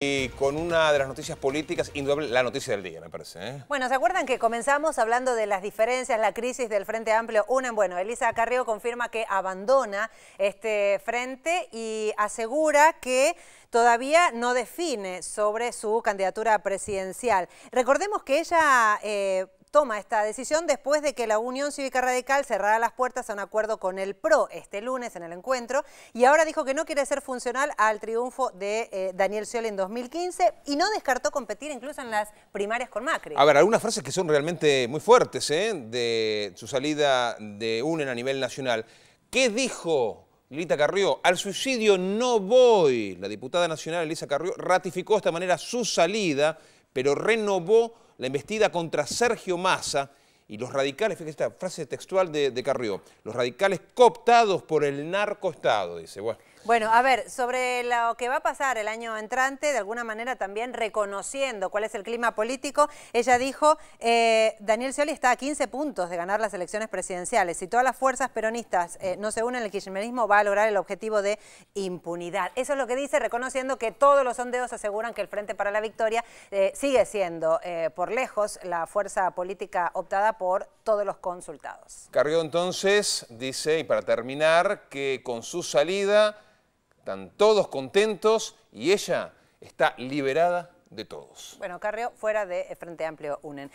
Y con una de las noticias políticas, indudable, la noticia del día, me parece. ¿eh? Bueno, ¿se acuerdan que comenzamos hablando de las diferencias, la crisis del Frente Amplio? Una, bueno, Elisa Carrió confirma que abandona este frente y asegura que todavía no define sobre su candidatura presidencial. Recordemos que ella... Eh, toma esta decisión después de que la Unión Cívica Radical cerrara las puertas a un acuerdo con el PRO este lunes en el encuentro y ahora dijo que no quiere ser funcional al triunfo de eh, Daniel Scioli en 2015 y no descartó competir incluso en las primarias con Macri. A ver, algunas frases que son realmente muy fuertes ¿eh? de su salida de UNEN a nivel nacional. ¿Qué dijo Lita Carrió, al suicidio no voy. La diputada nacional Elisa Carrió ratificó de esta manera su salida, pero renovó la embestida contra Sergio Massa y los radicales, fíjate esta frase textual de, Carrió, los radicales cooptados por el narcoestado, dice, bueno. Bueno, a ver, sobre lo que va a pasar el año entrante, de alguna manera también reconociendo cuál es el clima político, ella dijo, eh, Daniel Scioli está a 15 puntos de ganar las elecciones presidenciales. Si todas las fuerzas peronistas eh, no se unen, al kirchnerismo va a lograr el objetivo de impunidad. Eso es lo que dice, reconociendo que todos los sondeos aseguran que el Frente para la Victoria eh, sigue siendo, por lejos, la fuerza política optada por todos los consultados. Carrió entonces, dice, y para terminar, que con su salida están todos contentos y ella está liberada de todos. Bueno, Carrió, fuera de Frente Amplio UNEN.